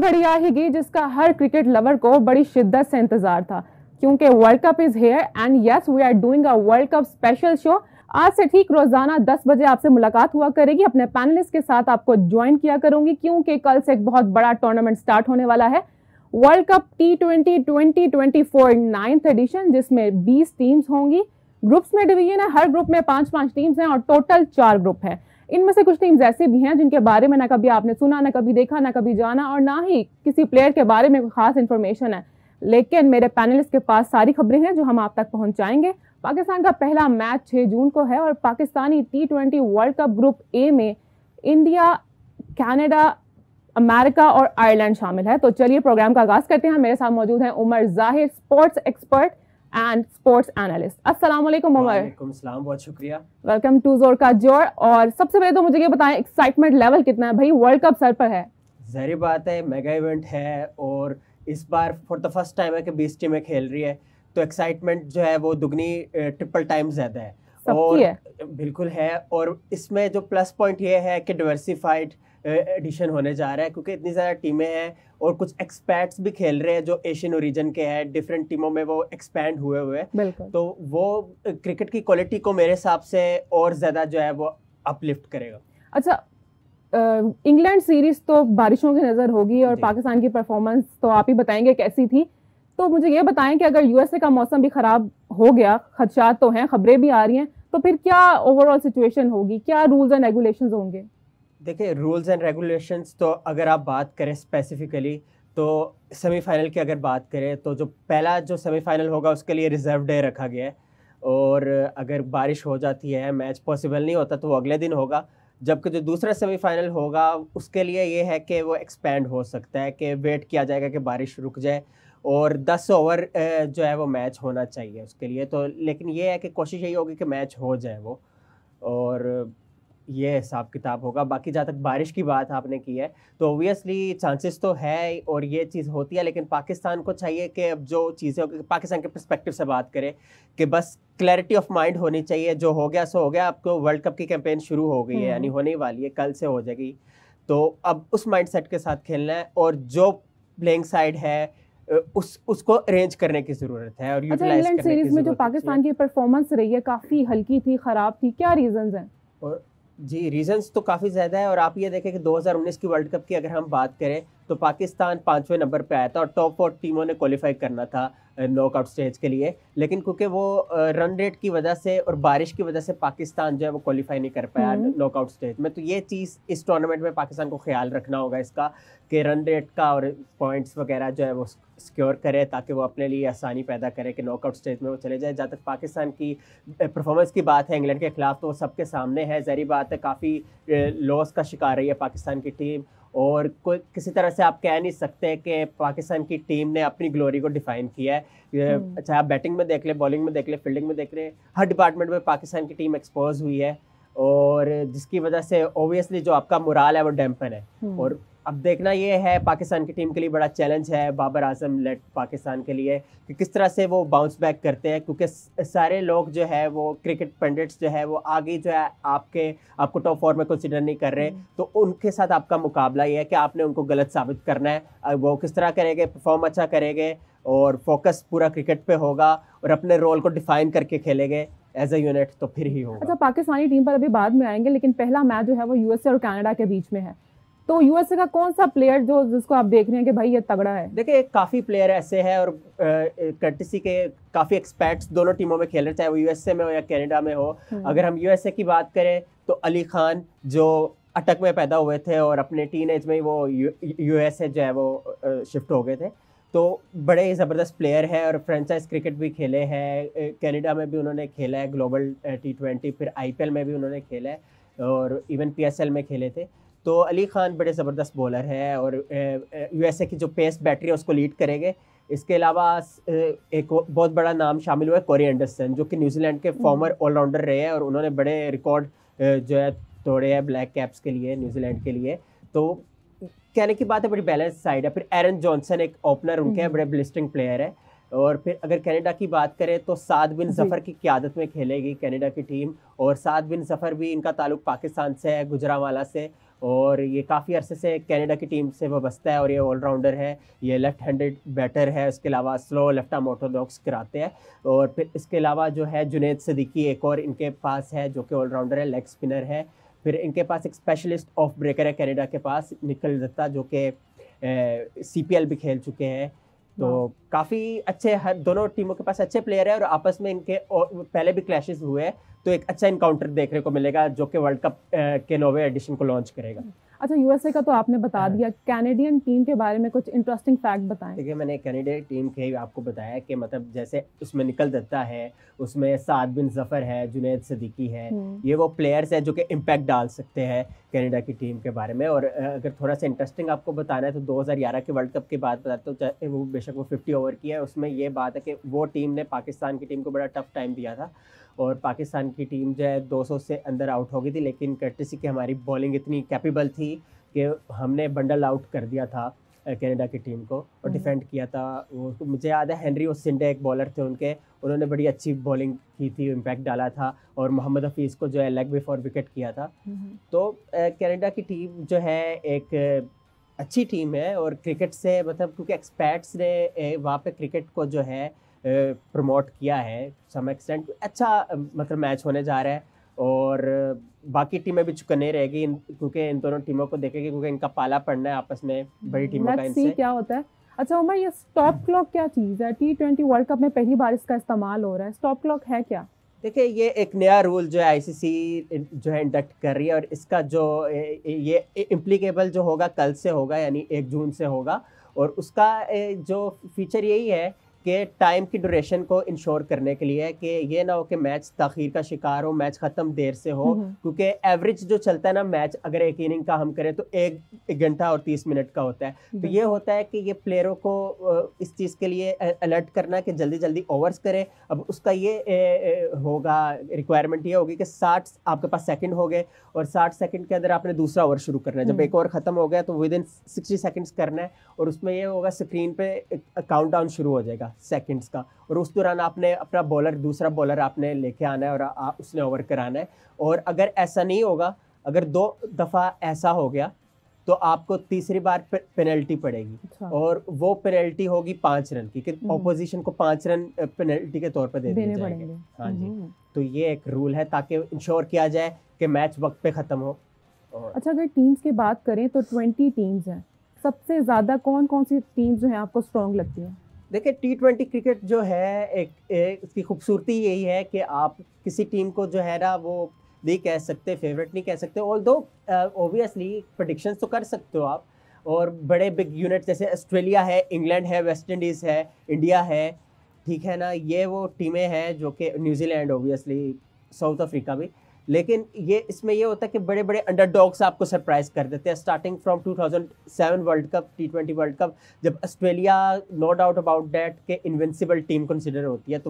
घड़ी आएगी जिसका हर क्रिकेट लवर को बड़ी शिद्दत से इंतजार था क्योंकि world cup is here and yes we are doing a world cup special show आज से ठीक रोजाना 10 बजे आपसे मुलाकात हुआ करेगी अपने पैनलिस्ट के साथ आपको ज्वाइन किया करूंगी क्योंकि कल से एक बहुत बड़ा टूर्नामेंट स्टार्ट होने वाला है world cup T twenty twenty twenty four ninth edition जिसमें बीस टीम्स होंगी ग्रुप्स में डिवीजन है हर ग्रुप में पांच पांच टीम्स हैं और टोटल चार ग्रुप है इनमें से कुछ टीम्स ऐसे भी हैं जिनके बारे में ना कभी आपने सुना ना कभी देखा ना कभी जाना और ना ही किसी प्लेयर के बारे में कोई खास इन्फॉर्मेशन है लेकिन मेरे पैनलिस्ट के पास सारी खबरें हैं जो हम आप तक पहुंचाएंगे पाकिस्तान का पहला मैच 6 जून को है और Pakistani T twenty world cup group A में इंडिया कैनेडा अमेरिका और आयरलैंड शामिल है तो चलिए प्रोग्राम का आगाज़ करते हैं मेरे साथ मौजूद हैं Umar Zahir sports expert and sports analyst अस्सलाम वालेकुम उमर सलाम बहुत शुक्रिया वेलकम टू जोर का जोर और सबसे पहले तो मुझे ये बताएं एक्साइटमेंट लेवल कितना है भाई वर्ल्ड कप सर पर है जहरी बात है मेगा इवेंट है और इस बार फॉर द फर्स्ट टाइम है कि बीस टीमें खेल रही है तो एक्साइटमेंट जो है वो दुगनी ट्रिपल टाइम ज़्यादा है और है। बिल्कुल है और इसमें जो प्लस पॉइंट ये है कि डिवर्सिफाइड एडिशन होने जा रहा है क्योंकि इतनी सारी टीमें हैं और कुछ एक्सपैट्स भी खेल रहे हैं जो एशियन ओरिजन के हैं डिफरेंट टीमों में वो एक्सपैंड हुए हुए हैं तो वो क्रिकेट की क्वालिटी को मेरे हिसाब से और ज़्यादा जो है वो अपलिफ्ट करेगा अच्छा इंग्लैंड सीरीज तो बारिशों की नज़र होगी और पाकिस्तान की परफॉर्मेंस तो आप ही बताएंगे कैसी थी तो मुझे ये बताएं कि अगर यूएसए का मौसम भी ख़राब हो गया खदशात तो हैं खबरें भी आ रही हैं तो फिर क्या ओवरऑल सिचुएशन होगी क्या रूल्स एंड रेगुलेशन होंगे देखिए रूल्स एंड रेगुलेशंस तो अगर आप बात करें स्पेसिफिकली तो सेमीफाइनल की अगर बात करें तो जो पहला जो सेमीफाइनल होगा उसके लिए रिजर्व डे रखा गया है और अगर बारिश हो जाती है मैच पॉसिबल नहीं होता तो वो अगले दिन होगा जबकि जो दूसरा सेमीफाइनल होगा उसके लिए ये है कि वो एक्सपेंड हो सकता है कि वेट किया जाएगा कि बारिश रुक जाए और दस ओवर जो है वो मैच होना चाहिए उसके लिए तो लेकिन ये है कि कोशिश यही होगी कि मैच हो जाए वो और ये हिसाब किताब होगा बाकी जहाँ तक बारिश की बात आपने की है तो ओबियसली चांसेस तो है और ये चीज़ होती है लेकिन पाकिस्तान को चाहिए कि अब जो चीज़ें पाकिस्तान के परस्पेक्टिव से बात करें कि बस क्लैरिटी ऑफ माइंड होनी चाहिए जो हो गया सो हो गया आपको वर्ल्ड कप की कैंपेन शुरू हो गई है यानी हम्म। होने वाली है कल से हो जाएगी तो अब उस सेट के साथ खेलना है और जो प्लेइंग साइड है उस उसको अरेंज करने की जरूरत है और अच्छा इंग्लैंड सीरीज में जो पाकिस्तान की परफॉर्मेंस रही है काफी हल्की थी खराब थी क्या रीजंस हैं और जी रीजंस तो काफ़ी ज़्यादा है और आप ये देखें कि 2019 की वर्ल्ड कप की अगर हम बात करें तो पाकिस्तान पाँचवें नंबर पे आया था और टॉप फोर टीमों ने क्वालिफाई करना था नॉकआउट स्टेज के लिए लेकिन क्योंकि वो रन रेट की वजह से और बारिश की वजह से पाकिस्तान जो है वो क्वालिफाई नहीं कर पाया नॉकआउट हम्म। स्टेज में तो ये चीज़ इस टूर्नामेंट में पाकिस्तान को ख्याल रखना होगा इसका कि रन रेट का और पॉइंट्स वगैरह जो है वो सिक्योर करे ताकि वो अपने लिए आसानी पैदा करे कि नॉकआउट स्टेज में वो चले जाए जहाँ तक पाकिस्तान की परफॉर्मेंस की बात है इंग्लैंड के खिलाफ तो वो सबके सामने है जहरी बात है काफ़ी लॉस का शिकार रही है पाकिस्तान की टीम और कोई किसी तरह से आप कह नहीं सकते कि पाकिस्तान की टीम ने अपनी ग्लोरी को डिफाइन किया है हम्म। अच्छा आप बैटिंग में देख ले बॉलिंग में देख ले फील्डिंग में देख ले हर डिपार्टमेंट में पाकिस्तान की टीम एक्सपोज हुई है और जिसकी वजह से ओबियसली जो आपका मुराल है वो डैम्पन है हम्म। और अब देखना ये है पाकिस्तान की टीम के लिए बड़ा चैलेंज है बाबर आजम लेट पाकिस्तान के लिए कि किस तरह से वो बाउंस बैक करते हैं क्योंकि सारे लोग जो है वो क्रिकेट पंडित्स जो है वो आगे जो है आपके आपको टॉप फोर में कंसिडर नहीं कर रहे हम्म। तो उनके साथ आपका मुकाबला ये है कि आपने उनको गलत साबित करना है वो किस तरह करेंगे परफॉर्म अच्छा करेंगे और फोकस पूरा क्रिकेट पर होगा और अपने रोल को डिफाइन करके खेलेंगे एज ए यूनिट तो फिर ही होगा अच्छा पाकिस्तानी टीम पर अभी बाद में आएंगे लेकिन पहला मैच जो है वो यूएसए और कनाडा के बीच में है तो यूएसए का कौन सा प्लेयर जो जिसको आप देख रहे हैं कि भाई ये तगड़ा है देखिए काफ़ी प्लेयर ऐसे हैं और कर्टिसी के काफ़ी एक्सपर्ट्स दोनों टीमों में खेल रहे चाहे वो यूएसए में हो या कनाडा में हो हम्म। अगर हम यूएसए की बात करें तो अली खान जो अटक में पैदा हुए थे और अपने टीन एज में वो यूएसए जो है वो शिफ्ट हो गए थे तो बड़े ही ज़बरदस्त प्लेयर हैं और फ्रेंचाइज क्रिकेट भी खेले हैं कनाडा में भी उन्होंने खेला है ग्लोबल टी ट्वेंटी फिर आई में भी उन्होंने खेला है और इवन पी में खेले थे तो अली खान बड़े ज़बरदस्त बॉलर है और ए की जो पेस बैटरी है उसको लीड करेंगे इसके अलावा एक बहुत बड़ा नाम शामिल हुआ है कोरी एंडरसन जो कि न्यूजीलैंड के फॉर्मर हम्म। ऑलराउंडर रहे हैं और उन्होंने बड़े रिकॉर्ड जो है तोड़े हैं ब्लैक कैप्स के लिए न्यूजीलैंड के लिए तो कहने की बात है बड़ी बैलेंस साइड है फिर एरन जॉनसन एक ओपनर उनके हम्म। हैं बड़े ब्लिस्टिंग प्लेयर है और फिर अगर कनाडा की बात करें तो सात बिन जफ़र की क्यादत में खेलेगी कनाडा की टीम और सात बिन जफ़र भी इनका ताल्लुक पाकिस्तान से है गुजरावाला से और ये काफ़ी अरसे से कनाडा की टीम से वस्ता है और ये ऑलराउंडर है ये लेफ्ट हैंडेड बैटर है उसके अलावा स्लो लेफ्ट आर्म ऑर्थोडॉक्स कराते हैं और फिर इसके अलावा जो है जुनेद सदीकी एक और इनके पास है जो कि ऑलराउंडर है लेग स्पिनर है फिर इनके पास एक स्पेशलिस्ट ऑफ ब्रेकर है कैनेडा के पास निकल दत्ता जो कि सी पी भी खेल चुके हैं तो काफ़ी अच्छे हर दोनों टीमों के पास अच्छे प्लेयर है और आपस में इनके पहले भी क्लैशेस हुए हैं तो एक अच्छा इनकाउंटर देखने को मिलेगा जो कि वर्ल्ड कप के नोवे एडिशन को लॉन्च करेगा अच्छा यूएसए का तो आपने बता हाँ। दिया कैनेडियन टीम के बारे में कुछ इंटरेस्टिंग फैक्ट बताएं देखिए मैंने कैनेडियन टीम के आपको बताया कि मतलब जैसे उसमें निकल दत्ता है उसमें साद बिन जफर है जुनेद सदीकी है हम्म। ये वो प्लेयर्स हैं जो कि इम्पैक्ट डाल सकते हैं कनाडा की टीम के बारे में और अगर थोड़ा सा इंटरेस्टिंग आपको बताना है तो 2011 के वर्ल्ड कप की बात बताते तो चाहे वो बेशक वो 50 ओवर की है उसमें ये बात है कि वो टीम ने पाकिस्तान की टीम को बड़ा टफ टाइम दिया था और पाकिस्तान की टीम जो है 200 से अंदर आउट हो गई थी लेकिन कर्टिसी की हमारी बॉलिंग इतनी कैपेबल थी कि हमने बंडल आउट कर दिया था कनाडा की टीम को और हम्म। डिफेंड किया था वो मुझे याद है हेनरी सिंडे एक बॉलर थे उनके उन्होंने बड़ी अच्छी बॉलिंग की थी इम्पैक्ट डाला था और मोहम्मद हफीज़ को जो है लेग बिफोर विकेट किया था हम्म। तो कनाडा की टीम जो है एक अच्छी टीम है और क्रिकेट से मतलब क्योंकि एक्सपर्ट्स ने वहाँ पे क्रिकेट को जो है प्रमोट किया है सम एक्सटेंट अच्छा मतलब मैच होने जा रहा है और बाकी टीमें भी चुकने रहेगी क्योंकि इन दोनों टीमों को देखेगी क्योंकि इनका पाला पड़ना है आपस में बड़ी टीमों का इनसे क्या होता है अच्छा उमर ये स्टॉप क्लॉक क्या चीज़ है टी ट्वेंटी वर्ल्ड कप में पहली बार इसका इस्तेमाल हो रहा है स्टॉप क्लॉक है क्या देखिए ये एक नया रूल जो है आईसीसी जो है इंडक्ट कर रही है और इसका जो ये इम्प्लीकेबल जो होगा कल से होगा यानी एक जून से होगा और उसका जो फीचर यही है के टाइम की ड्यूरेशन को इंश्योर करने के लिए कि ये ना हो कि मैच तखीर का शिकार हो मैच ख़त्म देर से हो क्योंकि एवरेज जो चलता है ना मैच अगर एक इनिंग का हम करें तो एक घंटा और तीस मिनट का होता है तो ये होता है कि ये प्लेयरों को इस चीज़ के लिए अलर्ट करना कि जल्दी जल्दी ओवर्स करें अब उसका ये ए, ए, होगा रिक्वायरमेंट ये होगी कि साठ आपके पास सेकेंड हो गए और साठ सेकेंड के अंदर आपने दूसरा ओवर शुरू करना है जब एक ओवर हम्म। ख़त्म हो गया तो विद इन सिक्सटी सेकेंड्स करना है और उसमें यह होगा स्क्रीन पर काउंट डाउन शुरू हो जाएगा सेकंड्स का और उस दौरान आपने अपना बॉलर दूसरा बॉलर आपने लेके आना है और आ, उसने ओवर कराना है और अगर ऐसा नहीं होगा अगर दो दफ़ा ऐसा हो गया तो आपको तीसरी बार पेनल्टी पड़ेगी अच्छा। और वो पेनल्टी होगी पाँच रन की कि ऑपोजिशन हम्म। को पाँच रन पेनल्टी के तौर पर दे दिए जाएंगे हाँ जी हम्म। तो ये एक रूल है ताकि इंश्योर किया जाए कि मैच वक्त पे ख़त्म हो अच्छा अगर टीम्स की बात करें तो ट्वेंटी टीम्स हैं सबसे ज़्यादा कौन कौन सी टीम्स जो हैं आपको स्ट्रॉन्ग लगती हैं देखिए टी ट्वेंटी क्रिकेट जो है एक, एक उसकी खूबसूरती यही है कि आप किसी टीम को जो है ना वो नहीं कह सकते फेवरेट नहीं कह सकते ऑल दो ओबियसली प्रडिक्शन तो कर सकते हो आप और बड़े बिग यूनिट जैसे ऑस्ट्रेलिया है इंग्लैंड है वेस्ट इंडीज़ है इंडिया है ठीक है ना ये वो टीमें हैं जो कि न्यूजीलैंड ओबियसली साउथ अफ्रीका भी लेकिन ये इसमें ये होता है कि बड़े बड़े अंडर आपको सरप्राइज कर देते हैं starting from 2007 world cup T twenty world cup जब Australia no doubt about that के इन्वेंसिबल टीम कंसिडर होती है तो